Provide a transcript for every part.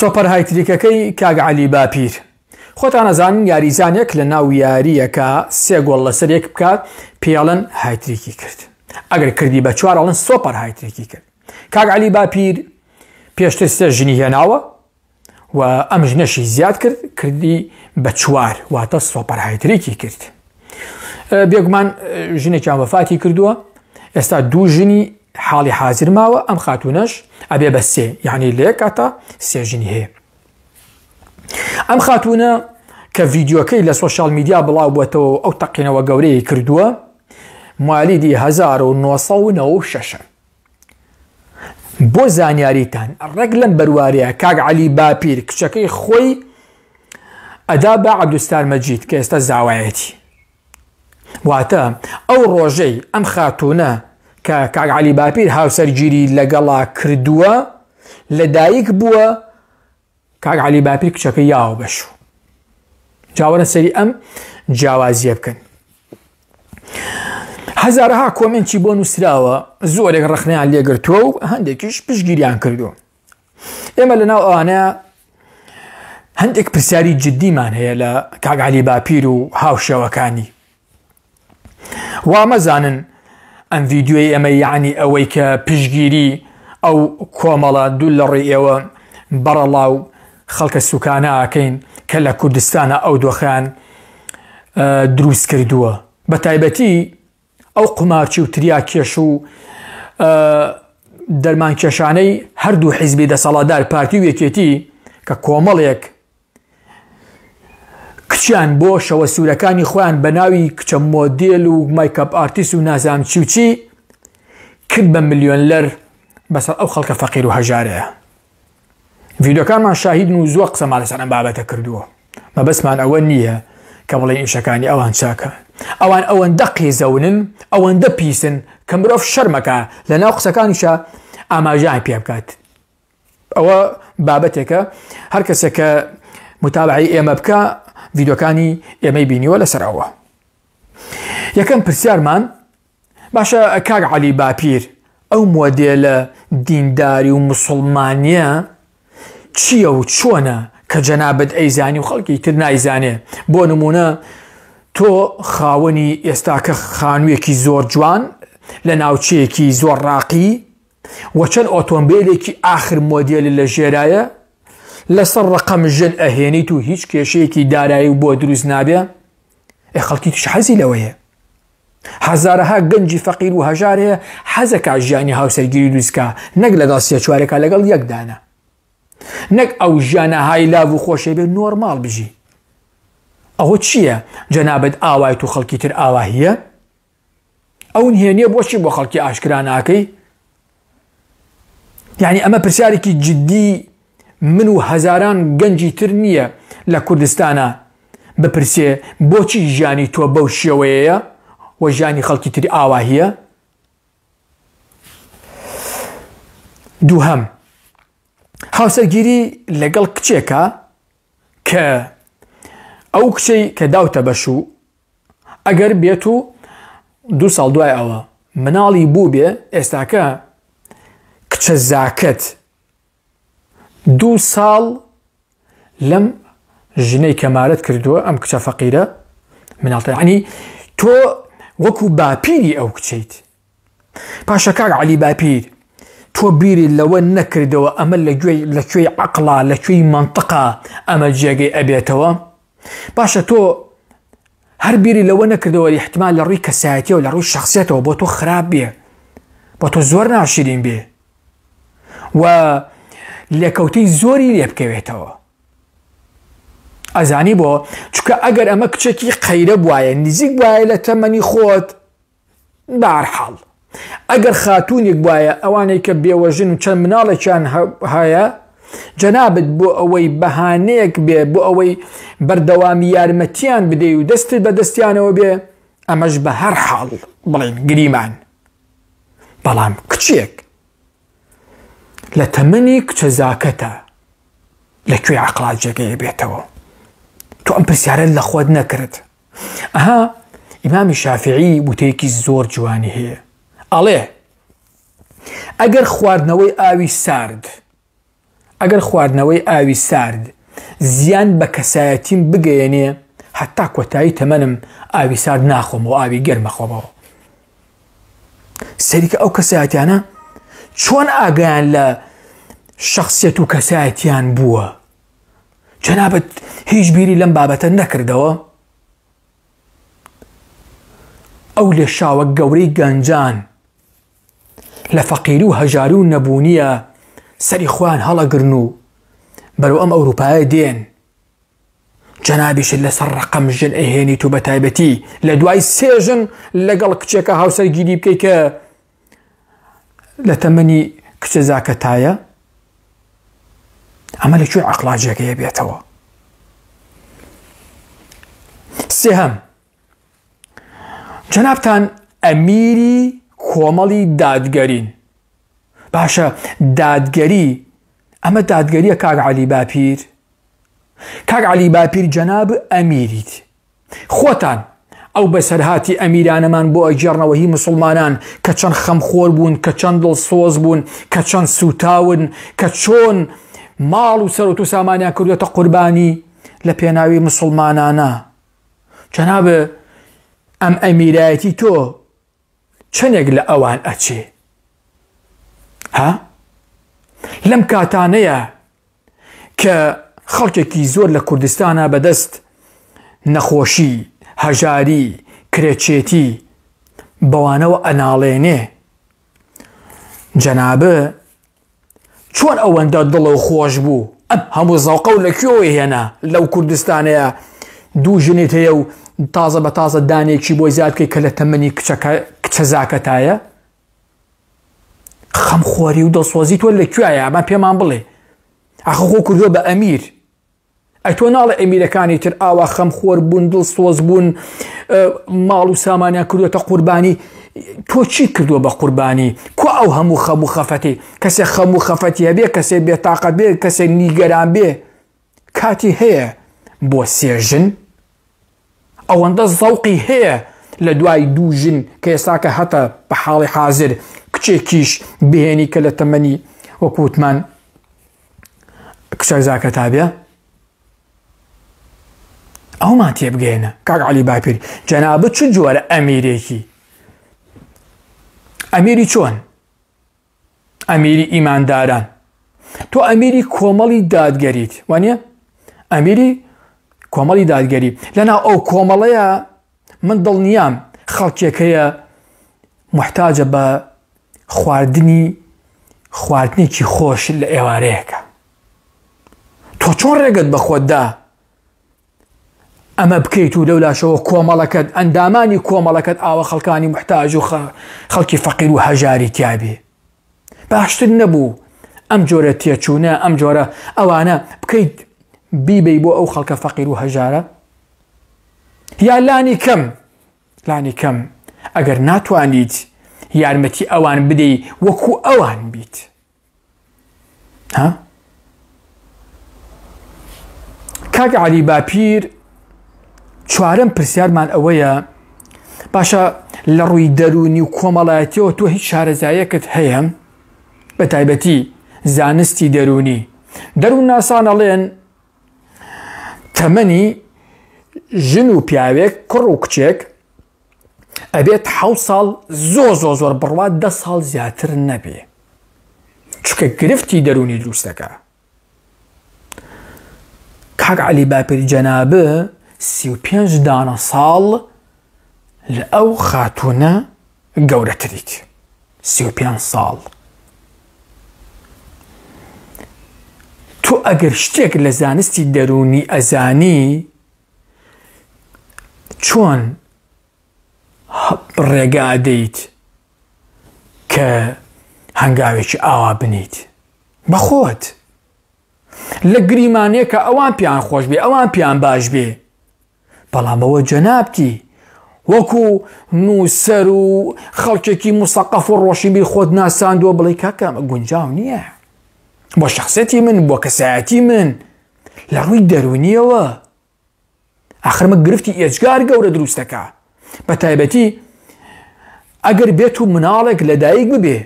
سۆپەرهایتریکەکەی کاگعالی باپیر. خۆتان ئەزانن یاریزانێک لە ناو یاریەکە سێگۆڵ لەسەرێک بکات پیاڵەن هایتریکی کرد. ئەگەر کردی بە چوارڵن سۆپەر هایتریکی کرد. کاگعالی باپیر پێشتر سێ ژنی هێناوە و ئەم ژنەشی زیاد کرد کردی بە چوار واتە سۆپەر هایتریکی کرد. بێگومان ژنێکیان وەفاتی کردووە، ئێستا دوو ژنی حاڵی حازر ماوە ئەم خاتونەش ئەبێ بە سێ یعنی لێ کاتە سێژنی هەیە ئەم خاتونە کە ڤیددیوەکەی لە سوۆشال میدیا بڵاو بووەتەوە ئەو تەقینەوە گەورەی کردووە مالیدی 1996 بۆ زانیاریتان ڕێک لەم بەروارەیە کاگ علی باپیر کچەکەی خۆی ئەدا بە عبدوستار مەجید کە ئێستا زاوایەتی واتە ئەو ڕۆژەی ئەم خاتونە کە کاگعالی باپیر هاوسەرگیری لەگەڵا کردووە لەدایک بووە کاگعالی باپیر کچەکە یاو بەشوو جاوەرە سەری ئەم جیاوازیە بکەن هەزارها کۆمنتی بۆ نووسراوە زۆرێک ڕخنیان لێگرتووە و هەندێکیش پشگیریان کردو ئێمە لەناو ئەوانەیە هەندێک پرسیاری جددیمان هەیە لە کاگعالی باپیر و هاوشێوەکانی وامەزانن ئەم ڤیددیوی ئەمە یعنی ئەوەی کە پشگیری ئەو کۆمەڵە دوول لە ڕێ ئێوە بەرەڵاو خەڵکە سوکانە ئاکەین کە لە کوردستانە ئەو دۆخیان دروست کردووە بە تایبەتی ئەو قمارچی و تریا کێش و دەرمان کێشانەی هەردوو حیزبی دەسەڵادار پارتی و یەکێتی کە کۆمەڵێک کچیان بۆ شەوە سوورەکانی خۆیان بە ناوی کچە مۆدیل و مایکپ ئارتیس و نازام چیوچی کرد بە میلیۆن لەر بەسەر ئەو خەڵکە فەقیر و هەژارەیە ڤیددیوەکانمان شاهیدن و زۆر قسەمان لەسەر ئەم بابەتە کردووە مەبەسمان ئەوە نییە کە بڵێ ئیشەکانی ئەوان چاکە ئەوان ئەوەندە قێزەونن ئەوەندە پیسن کە مرۆڤ شەرمەکە لە ناو قسەکانیشە ئاماژیان پێ بکات ئەوە بابەتێکە هەر کەسێکە متابعی ئێمە بکە ڤیددیوەکانی ئێمەی بینیوە لەسەرەوە. یەکەم پرسیارمان باشە کاگ علی باپیر ئەو مۆدێلە دینداری و مسلمانە چییە و چۆنە کە جەنابەت ئەیزانی و خەڵکی تر نایزانێ بۆ نمونە تۆ خاوەنی ئێستا کە خانوویەکی زۆر جوان لە ناوچەیەکی زۆر ڕاقی وە چەند ئۆتۆمبیلێکی ئاخر مۆدیێل لە ژێرایە لەسەر ڕقەم ژن ئەهێنیت و هیچ کێشەیەکی دارایی و بۆ دروست نابێ ئێ خەڵکی توش حەزی لەوەیە هزارەها گەنجی فەقیر و هەژار هەیە حەزەکە ژیانی هاوسەرگیری دوستکە نەک لەگەڵ سیە چوارەکە لەگەڵ یەکدانە نەک ئەو ژیانە های لاو و خۆشە بێ نۆرمال بژی ئەوە چییە جەنابەت ئاوای و خەڵکی تر ئاواهیە ئەون هێنیە بۆچی بۆ خەڵکی ئاشکرا ناکەی یعنی ئەمە پرسیارێکی جددی من و هەزاران گەنجی تر نییە لە کوردستانە بپرسێ بۆچی ژیانی تۆ بەو شێوەیەە وە ژیانی خەڵکی تری ئاواهیە دووهم هاوسەرگیری لەگەڵ کچێکە کە ئەو کچەی کە داوتە بەش و ئەگەر بێت و دو ساڵ دوای ئەوە مناڵی بوو بێ ئێستاکە کچە زاکت دو ساڵ لم جني كمالت كردوا ام كتا فقيرة من يعني تۆ وەکو باپیری ئەو کچیت پاشەکار علی باپیر تۆ بیری لەوە نەکردەوە ئەمە لەگوێ لەکوێی عقلا لەکوێی منطقا ئەمە جێگەی ئەبێتەوە باشە تۆ هەر بیری لەوە نەکردەوە احتمال لە ڕووی کەسایەتی و لە ڕووی شخصێتەوە بۆ تۆ خراب بێ بۆ تۆ زۆر ناشرین و لێکەوتەی زۆری لێ بکەوێتەوە. ئەزانی بۆ چکە ئەگەر ئەمە کچێکی قەیرە بواە نزیک وایە لە تەمەنی خۆت بارحاڵ. ئەگەر خاتونێک وایە ئەوانەی کە بێوەژن و چەند مناڵێکیان هەیە، جەنابەت بۆ ئەوەی بەهانەیەک بێ بۆ ئەوەی بەردەوامی یارمەتیان بدە و دەستت بە دەستیانەوە بێ ئەمەش بە هەر حاڵ بڵین گریمان. بەڵام کچێک لە تەمەنی کچە زاکەتە لەکوێ عقلات جێگەی بێتەوە تۆ ئەم پرسیارە لە خۆت نەکرد ئەها ئیمامی شافعی وتەیەکی زۆر جوانی هەیە ئەڵێ ئەگەر خواردنەوەی ئاوی سارد ئەگەر خواردنەوەی ئاوی سارد زیان بە کەسایەتیم بگەێنێ حتا کۆتایی تەمەنم ئاوی سارد ناخۆم و ئاوی گەرمەخۆمەوە سەریکە ئەو کەسایەتیانە چۆن ئاگیان لە شخصیت و کەسایەتیان بووە جەنابەت هیچ بیری لەم بابەتە نەکردەوە ئەو لێ شاوە گەورەی گەنجان لە فەقیر و هەژار و نەبوونیە سەری خوان هەڵەگرن و بەرەو ئەم ئەوروپایە دێن جەنابیشت لەسەر ڕقم ژن ئەهێنیت و بەتایبەتی لە دوای سێژن لەگەڵ کچێکە هاوسەرگیری بکەی کە لە تەمەنی کچە زاکەتایە ئەمە لەکوێ ئەقلاجێکەیە بێتەوە سێهم جەنابان ئەمیری کۆمەڵی دادگەرین باشە دادگەری ئەمە دادگەریە کاگ علی باپیر کاگ علی باپیر جەناب ئەمیریت خۆتان ئەو بەسەرهاتی ئەمیرانەمان بۆ ئەگەڕنەوە هی مسلمانان کە چەند خەمخۆر بوون کە چەند دڵ سۆز بوون کە چەند سوتاون کە چۆن ماڵ و سەر و تو سامانیا کردوێتە قوربانی لە پێناوی مسلمانانە چەنابە ئەم ئەمیرایەتی تۆ چەندێک لە ئەوان ئەچێ ها لەم کاتانەیە کە خەڵکێکی زۆر لە کوردستانە بەدەست نەخۆشی هەژاری کرێچێتی بەوانەوە ئەناڵێنێ جەنابە چۆن ئەوەندە دڵە و خۆش بوو ئەم هەموو زەوقە و لەکوێی هێنا لەو کوردستانەیە دوو ژنیت هەیە و تازە بە تازە دانێکی بۆی زیاد بکەی کە لە تەمەنی کچەزاکەتایە خەمخۆری و دڵسۆزی تۆ لەکوایە ئەمە پێمان بڵێ ئەخۆ کوردۆ بە ئەمیر ئەی تۆ ناڵە ئەمیرەکانی تر ئاوا خەم خۆر بوون دڵ سۆز بوون ماڵ و سامانیان کردوێتە قوربانی تۆ چی کردووە بە قوربانی کو ئەو هەموو خەم و خەفەتی کەسێک خەم و خەفەتی هەبێ کەسێ بێتاقە بێ کەسێک نیگەران بێ کاتی هەیە بۆ سێژن ئەوەندە زەوقی هەیە لە دوای دوو ژن کە ئێستاکە هەتە بە حاڵی حاضر کچێکیش بهێنی کە لە تەمەنی وەکووتمان کچەرزاکە تابێ ئەومان تێبگەێنە کاک علی باپیر جەنابە چ جۆرە ئەمیرێکی ئەمیری چۆن ئەمیری ئیمانداران تۆ ئەمیری کۆمەڵی دادگەریت وانە ئەمیری کۆمەڵی دادگەری لەنا ئەو کۆمەڵەیە من دڵ نیام خەڵکێکەیە محتاجە بە خواردنی خواردنێکی خۆش لە ئێوارەیەەکە تۆ چۆن ڕێگەت بەخۆتدا اما بكيتو لولا شو کۆمەڵەکەت ئەندامانی کۆمەڵەکەت او خلقاني محتاج و خەڵکی فەقیر و هەژاری تیابێ باشتر نەبوو ئەم جۆرە تێچوونە ئەم جۆرە ئەوانە بکەیت بیبی بۆ ئەو خەڵکە فەقیر و هەژارە یا لاني كم لانی کەم ئەگەر ناتوانیت یارمەتی اوان بدي وكو اوان بيت ها كاك علي بابير چوارم پرسیارمان ئەوەیە باشە لە ڕووی دەرونی و کۆمەڵایەتەوە تۆ هیچ شارەزایەکت هەیە بە تایبەتی زانستی دەرونی دەرون ناسان ئەڵێن تەمەنی ژن و پیاوێک کوڕ و کچێک ئەبێت حە ساڵ زۆ زۆ زۆر بڕوات ده ساڵ زیاتر نەبێ چکە گرفتی دەرونی دروستەکە کاک علی باپری جەنابە 35 دانە ساڵ لە ئەو خاتوونە گەورەتریت سی5 ساڵ تۆ ئەگەر شتێک لە زانستی دەرونی ئەزانی چۆن ڕێگادەیت کە هەنگاوێکی ئاوا بنیت بەخۆت لە گریمانەیە کە ئەوان پیان خۆش بێ ئەوان پیان باش بێ بەڵامەوە جەنابتی وەکو نووسەر و خەڵکێکی مسەقف و ڕۆشیبی خۆت ناساندووە بڵی کاکەم گونجاو نییە بۆ شخصەتی من بۆ کەسایەتی من لە ڕووی دەرونیەوە ئاخرمە گرفتی ئێجگار گەورە دروستەکە بە تایبەتی ئەگەر بێت و مناڵێک لەدایک ببێ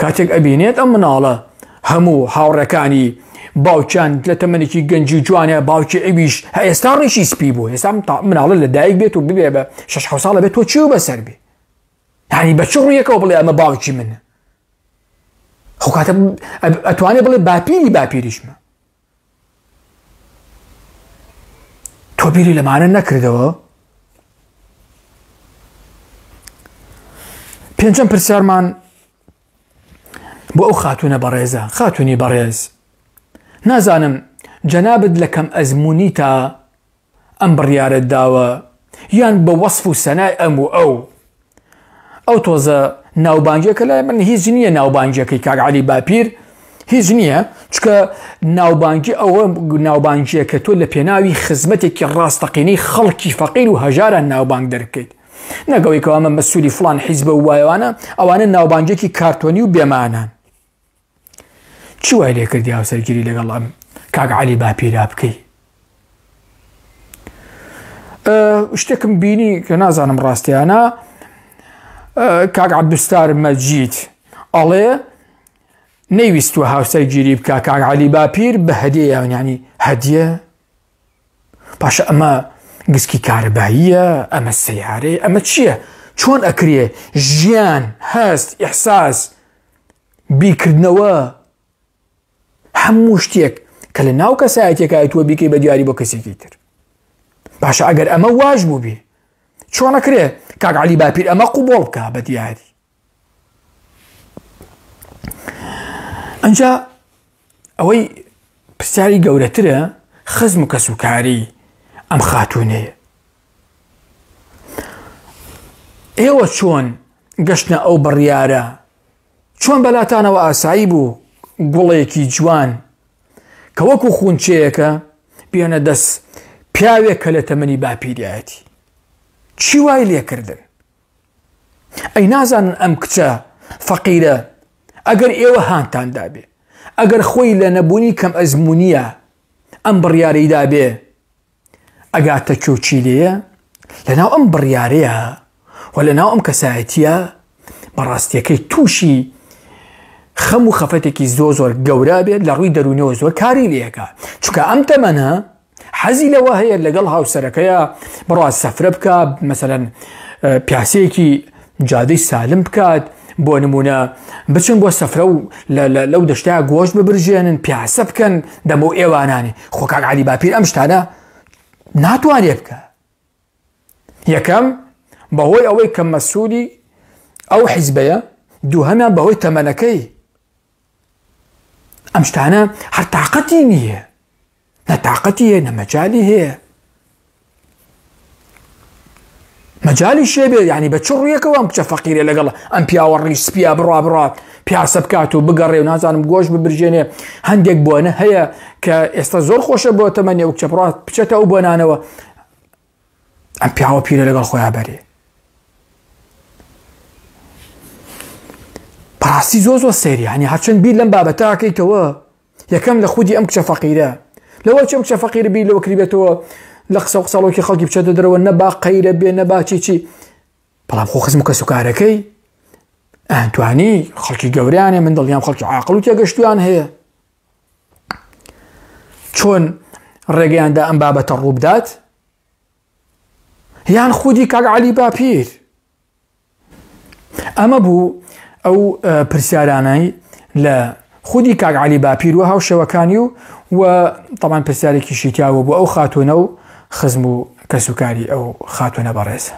کاتێک ئەبینێت ئەم مناڵە هەموو هاوڕەکانی باوچان لە تەمەێکی گەنجی جوانە باوکی ئەویش هەئێستا ڕیشی سپی بوو هێستا مناڵە لە دایک بێت و ببێ بە شش ساڵە بێت تۆ چی و بەسەر بێ هانی بەچ ڕیەکەەوە بڵێ ئەمە باوکی منە خکاتە ئەتوانێ بڵێ باپیری باپیریشمە تۆ بیری لەمانە نەکردەوە پێنجەم پرسیارمان بۆ ئەو خاتونە بەڕێزە خاتونی بەڕێز نازانم جەنابد لە کەم ئەزمموی تا ئەم بڕیارت داوە یان بە وەصف و سەنای ئەم و ئەو ئەو تۆزە ناوبانگیەکە لای من هیچ نییە ناوبانگیەکەی کاگعالی باپیر هیچ نییە چکە ناوبانگی ئەوە ناوبانگیە کە تۆ لە پێناوی خزمەتێکی ڕاستەقینەی خەڵکی فەقیر و هەژارە ناوبانگ دەرکەیت نەگەوەیکەوە ئەمە مەسوولی فلان حیزبە وایەوانە ئەوانە ناوبانگێکی کارتۆنی و بێمانان چی وای لێ کردی هاوسەرگیری لەگەڵ ئەم کاک علی باپیرا بکەی شتێکم بینی کە نازانم ڕاستیانە کاک عبدستار مەجییت ئەڵێ نەیویستوە هاوسەرگیری بکە کاک علی باپیر بە هەدیە یاونیانی هەدیە پاشە ئەمە گسکی کارەباییە ئەمە سیارێ ئەمە چییە؟ چۆن ئەکرێ ژیان هەست ئحساس بیکردنەوە هەموو شتێک کە لە ناو کەسایەتێکای تووە بیکەی بە دیاری بۆ کەسێکی تر باشە ئەگەر ئەمە واژ بوو بێ چۆنەکرێ کاگعالی باپیر ئەمە قوبڵ بکە بە دیاری ئەجا ئەوەی پرسیاری گەورەترە خزم و کەسوکاری ئەم خاتونەیە ئێوە چۆن گەشتە ئەو بڕیارە چۆن بەلاتانەوە ئاسایی بوو گوڵێکی جوان کە وەکو خونچەیەەکە بێنە دەست پیاوێک کە لە تەمەنی باپیریایەتی چی وای لێکردن ئەی نازانن ئەم کچە فەقیرە ئەگەر ئێوە هاانتاندا بێ ئەگەر خۆی لە نەبوونی کەم ئەزمونیە ئەم بڕیارەیدا بێ ئەگاتە کۆچیلەیە لەناو ئەم بڕیارەیە و لەناو ئەم کەسایەتە بەڕاستیەکەی تووشی خەم و خەفەتێکی زۆ زۆر گەورە بێت لە ڕووی دەرونەوە زۆر کاری لەکە چکە ئەم تەمەە حەزی لەوە هەیە لەگەڵ هاوسەرەکەیە بڕوا سەفرە بکە مثلەن پیاسەیەکی جادەی سالم بکات بۆ نمونە بچن بۆ سەفرە و لەو دەشتیا گۆشت ببرژێنن پیاسە بکەن دەمە و ئێوانانی خۆکاک علی باپیر ئەم شتانە ناتوانێ بکە یەکەم بەهۆی ئەوەی کە مەسووری ئەو حیزبەیە دووهەمە بەهۆی تەمەنەکەی امش تانا هر طاقتی نیه نه طاقتیه نه مجالیه مجالی شه بیه يعني به چور ریه کوام کچه فقیره لگل ام پیا ورگی سپیا برا برا بيا سبکاتو بگره و نازانم گوش ببرجینه بوانا هيا كا استازور که استا زور خوشه بوتمنی و کچه و ام پیا و پیره لگل خویا بریه پراستی زۆ زۆ سێری هەنی هەچەند بیر لەم بابەتاکەیتەوە یەکەم لە خودی ئەم کچە فەقیرە لەوە چەم کچە فەقیر بیر لەوە کریبێتەوە لە قسە قسەڵۆکی خەڵکی بچێتە دەرەوە نەبا قەیرە بێ نەباچێکی بەڵام خۆ خزم کە سوکارەکەی ئەتوانی خەڵکی گەوریانە من دڵیان خەڵکی عاقل و تێگەشتیان هەیە چۆن ڕێگەیاندا ئەم بابەتە ڕووبدات یان خودی کاگ علی باپیر ئەمە بوو ئەو پرسیارانەی لە خودی کاگعالی باپیر و هاوشەوەکانی و و تەمان پرسیارێکی شیتیاوە بۆ ئەو خاتونە و خزم و کەسوکاری ئەو خاتونە بەڕێزە